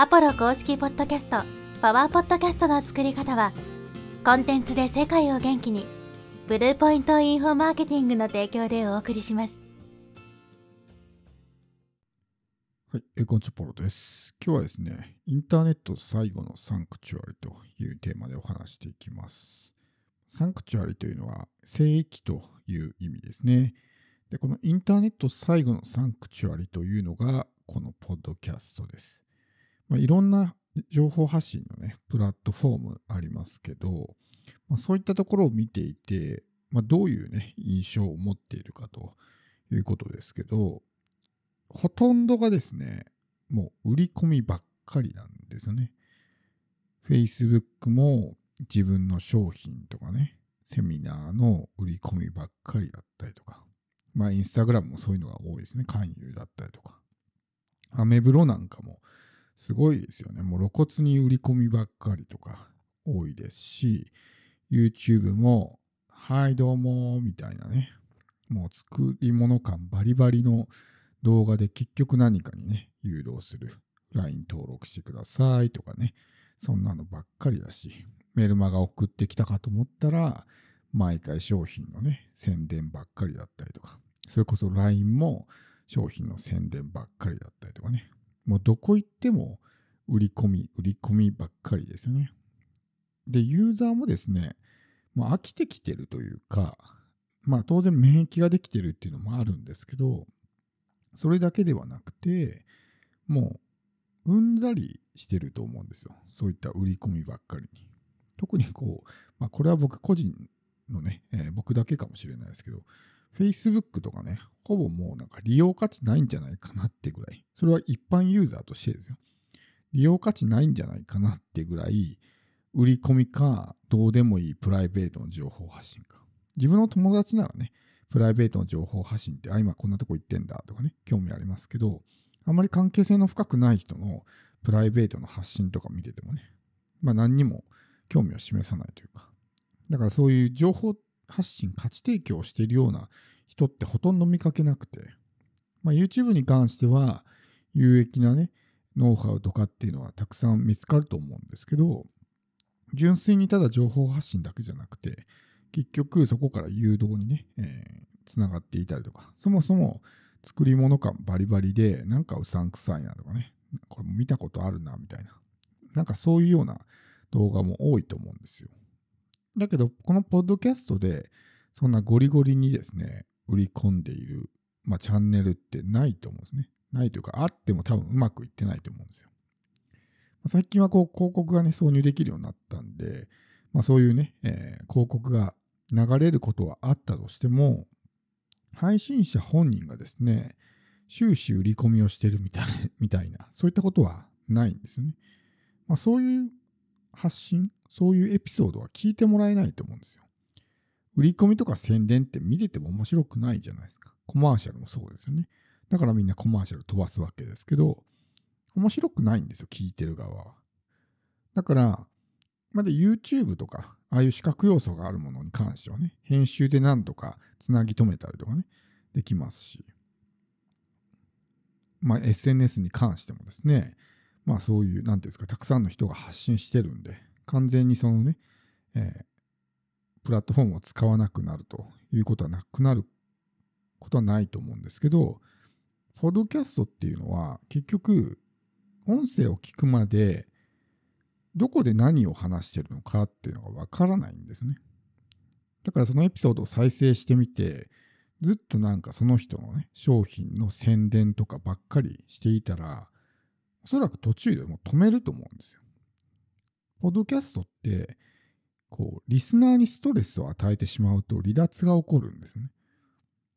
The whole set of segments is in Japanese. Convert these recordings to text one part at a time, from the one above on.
アポロ公式ポッドキャストパワーポッドキャストの作り方はコンテンツで世界を元気にブルーポイントインフォマーケティングの提供でお送りします。はい、えこんちポロです。今日はですね、インターネット最後のサンクチュアリというテーマでお話していきます。サンクチュアリというのは聖域という意味ですね。で、このインターネット最後のサンクチュアリというのがこのポッドキャストです。まあ、いろんな情報発信のね、プラットフォームありますけど、まあ、そういったところを見ていて、まあ、どういうね、印象を持っているかということですけど、ほとんどがですね、もう売り込みばっかりなんですよね。Facebook も自分の商品とかね、セミナーの売り込みばっかりだったりとか、まあ、インスタグラムもそういうのが多いですね。勧誘だったりとか。アメブロなんかも、すごいですよね。もう露骨に売り込みばっかりとか多いですし、YouTube も、はい、どうも、みたいなね、もう作り物感バリバリの動画で結局何かにね、誘導する。LINE 登録してくださいとかね、そんなのばっかりだし、メルマが送ってきたかと思ったら、毎回商品のね、宣伝ばっかりだったりとか、それこそ LINE も商品の宣伝ばっかりだったりとかね、もうどこ行っても売り込み、売り込みばっかりですよね。で、ユーザーもですね、もう飽きてきてるというか、まあ当然免疫ができてるっていうのもあるんですけど、それだけではなくて、もううんざりしてると思うんですよ。そういった売り込みばっかりに。特にこう、まあ、これは僕個人のね、えー、僕だけかもしれないですけど、Facebook とかね、ほぼもうなんか利用価値ないんじゃないかなってぐらい、それは一般ユーザーとしてですよ。利用価値ないんじゃないかなってぐらい、売り込みか、どうでもいいプライベートの情報発信か。自分の友達ならね、プライベートの情報発信って、あ、今こんなとこ行ってんだとかね、興味ありますけど、あまり関係性の深くない人のプライベートの発信とか見ててもね、まあ何にも興味を示さないというか、だからそういう情報発信、価値提供をしているような人ってほとんど見かけなくて、まあ、YouTube に関しては有益なね、ノウハウとかっていうのはたくさん見つかると思うんですけど、純粋にただ情報発信だけじゃなくて、結局そこから誘導にね、えー、つながっていたりとか、そもそも作り物感バリバリで、なんかうさんくさいなとかね、これも見たことあるなみたいな、なんかそういうような動画も多いと思うんですよ。だけど、このポッドキャストで、そんなゴリゴリにですね、売り込んでいる、まあ、チャンネルってないと思うんですね。ないというか、あっても多分うまくいってないと思うんですよ。最近はこう広告がね、挿入できるようになったんで、まあ、そういうね、えー、広告が流れることはあったとしても、配信者本人がですね、終始売り込みをしてるみたいみたいな、そういったことはないんですよね。まあ、そういう発信、そういうエピソードは聞いてもらえないと思うんですよ。売り込みとか宣伝って見てても面白くないじゃないですか。コマーシャルもそうですよね。だからみんなコマーシャル飛ばすわけですけど、面白くないんですよ、聞いてる側は。だから、まだ YouTube とか、ああいう視覚要素があるものに関してはね、編集で何とかつなぎ止めたりとかね、できますし、まあ、SNS に関してもですね、まあそういう、なんていうんですか、たくさんの人が発信してるんで、完全にそのね、えー、プラットフォームを使わなくなるということはなくなることはないと思うんですけど、ポッドキャストっていうのは結局、音声を聞くまで、どこで何を話してるのかっていうのがわからないんですね。だからそのエピソードを再生してみて、ずっとなんかその人のね、商品の宣伝とかばっかりしていたら、そらく途中でも止めると思うんですよ。ポッドキャストって、こう、リスナーにストレスを与えてしまうと離脱が起こるんですね。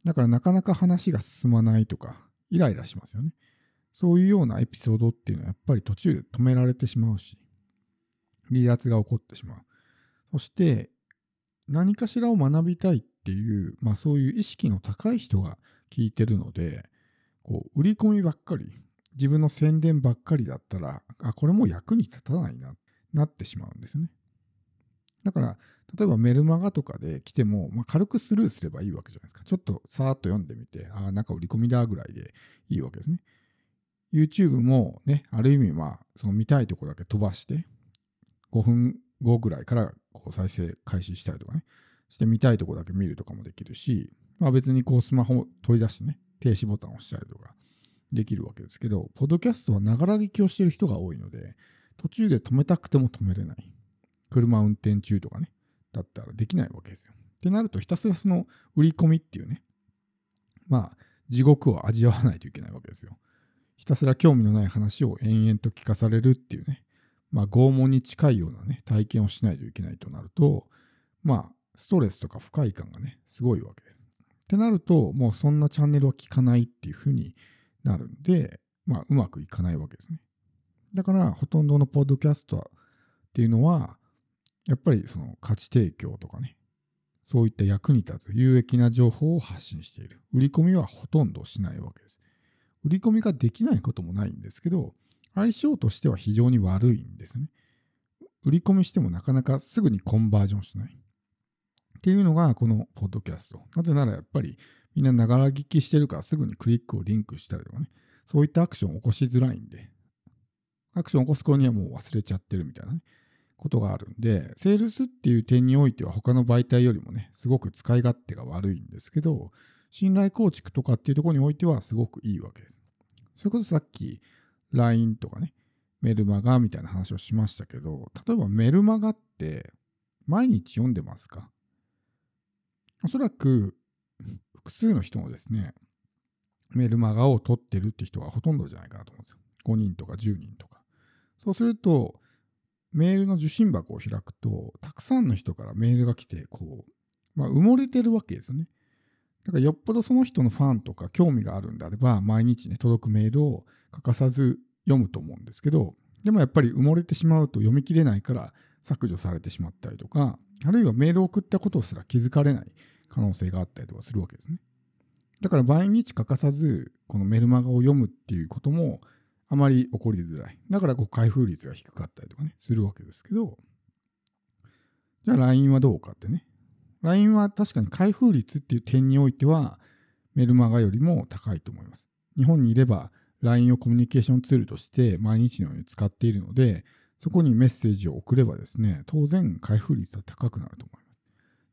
だからなかなか話が進まないとか、イライラしますよね。そういうようなエピソードっていうのはやっぱり途中で止められてしまうし、離脱が起こってしまう。そして、何かしらを学びたいっていう、まあそういう意識の高い人が聞いてるので、こう、売り込みばっかり自分の宣伝ばっかりだったら、あ、これもう役に立たないな、なってしまうんですね。だから、例えばメルマガとかで来ても、まあ、軽くスルーすればいいわけじゃないですか。ちょっとさーっと読んでみて、ああ、なんか売り込みだぐらいでいいわけですね。YouTube もね、ある意味まあ、その見たいとこだけ飛ばして、5分後ぐらいからこう再生開始したりとかね、して見たいとこだけ見るとかもできるし、まあ別にこうスマホを取り出してね、停止ボタンを押したりとか、できるわけですけど、ポッドキャストはながら聞きをしている人が多いので、途中で止めたくても止めれない。車運転中とかね、だったらできないわけですよ。ってなると、ひたすらその売り込みっていうね、まあ、地獄を味わわないといけないわけですよ。ひたすら興味のない話を延々と聞かされるっていうね、まあ、拷問に近いようなね、体験をしないといけないとなると、まあ、ストレスとか不快感がね、すごいわけです。ってなると、もうそんなチャンネルは聞かないっていうふうになるんで、まあ、うまくいかないわけですね。だからほとんどのポッドキャストっていうのはやっぱりその価値提供とかねそういった役に立つ有益な情報を発信している売り込みはほとんどしないわけです。売り込みができないこともないんですけど相性としては非常に悪いんですね。売り込みしてもなかなかすぐにコンバージョンしない。っていうのがこのポッドキャスト。なぜならやっぱりみんなながら聞きしてるからすぐにクリックをリンクしたりとかね、そういったアクションを起こしづらいんで、アクションを起こす頃にはもう忘れちゃってるみたいな、ね、ことがあるんで、セールスっていう点においては他の媒体よりもね、すごく使い勝手が悪いんですけど、信頼構築とかっていうところにおいてはすごくいいわけです。それこそさっき LINE とかね、メルマガみたいな話をしましたけど、例えばメルマガって毎日読んでますかおそらく複数の人のですね、メルマガを取ってるって人がほとんどじゃないかなと思うんですよ。5人とか10人とか。そうすると、メールの受信箱を開くと、たくさんの人からメールが来て、こう、まあ、埋もれてるわけですよね。だからよっぽどその人のファンとか興味があるんであれば、毎日ね、届くメールを欠かさず読むと思うんですけど、でもやっぱり埋もれてしまうと読み切れないから削除されてしまったりとか、あるいはメールを送ったことすら気づかれない可能性があったりとかするわけですね。だから毎日欠かさず、このメルマガを読むっていうこともあまり起こりづらい。だからこう開封率が低かったりとかね、するわけですけど、じゃあ LINE はどうかってね。LINE は確かに開封率っていう点においては、メルマガよりも高いと思います。日本にいれば LINE をコミュニケーションツールとして毎日のように使っているので、そこにメッセージを送ればですね、当然開封率は高くなると思います。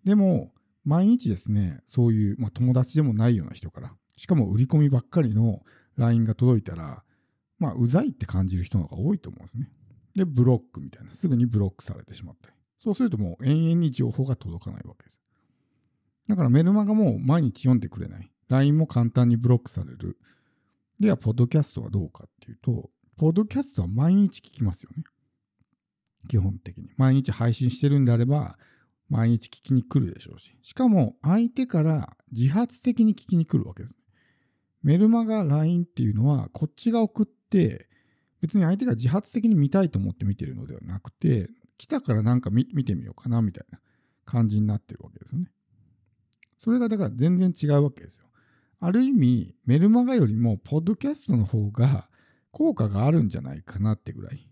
でも、毎日ですね、そういう、まあ、友達でもないような人から、しかも売り込みばっかりの LINE が届いたら、まあ、うざいって感じる人の方が多いと思うんですね。で、ブロックみたいな、すぐにブロックされてしまったり。そうするともう延々に情報が届かないわけです。だからメルマガも毎日読んでくれない。LINE も簡単にブロックされる。では、ポッドキャストはどうかっていうと、ポッドキャストは毎日聞きますよね。基本的に。毎日配信してるんであれば、毎日聞きに来るでしょうし、しかも相手から自発的に聞きに来るわけです。メルマガ LINE っていうのは、こっちが送って、別に相手が自発的に見たいと思って見てるのではなくて、来たからなんか見てみようかなみたいな感じになってるわけですよね。それがだから全然違うわけですよ。ある意味、メルマガよりも、ポッドキャストの方が効果があるんじゃないかなってぐらい。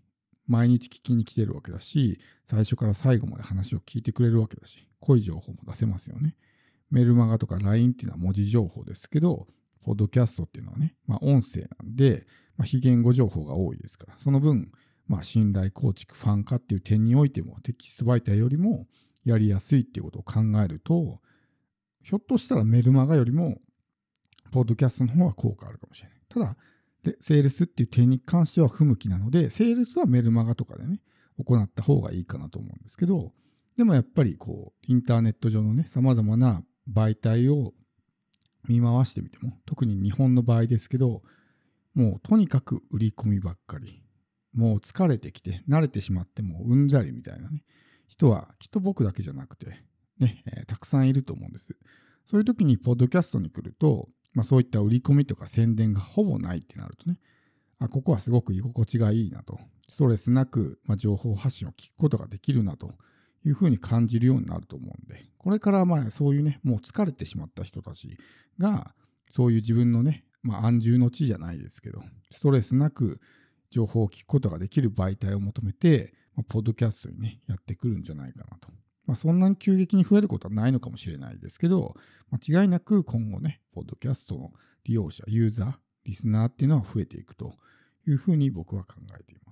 毎日聞きに来てるわけだし、最初から最後まで話を聞いてくれるわけだし、濃い情報も出せますよね。メルマガとか LINE っていうのは文字情報ですけど、ポッドキャストっていうのはね、まあ、音声なんで、まあ、非言語情報が多いですから、その分、まあ、信頼構築、ファン化っていう点においても、テキスト媒体よりもやりやすいっていうことを考えると、ひょっとしたらメルマガよりも、ポッドキャストの方が効果あるかもしれない。ただ、で、セールスっていう点に関しては不向きなので、セールスはメルマガとかでね、行った方がいいかなと思うんですけど、でもやっぱりこう、インターネット上のね、様々な媒体を見回してみても、特に日本の場合ですけど、もうとにかく売り込みばっかり。もう疲れてきて、慣れてしまってもううんざりみたいなね、人はきっと僕だけじゃなくて、ね、えー、たくさんいると思うんです。そういう時にポッドキャストに来ると、まあ、そういった売り込みとか宣伝がほぼないってなるとね、あ、ここはすごく居心地がいいなと、ストレスなく、まあ、情報発信を聞くことができるなというふうに感じるようになると思うんで、これからまあそういうね、もう疲れてしまった人たちが、そういう自分のね、まあ、安住の地じゃないですけど、ストレスなく情報を聞くことができる媒体を求めて、まあ、ポッドキャストにね、やってくるんじゃないかなとまあ、そんなに急激に増えることはないのかもしれないですけど、間違いなく今後ね、ポッドキャストの利用者、ユーザー、リスナーっていうのは増えていくというふうに僕は考えています。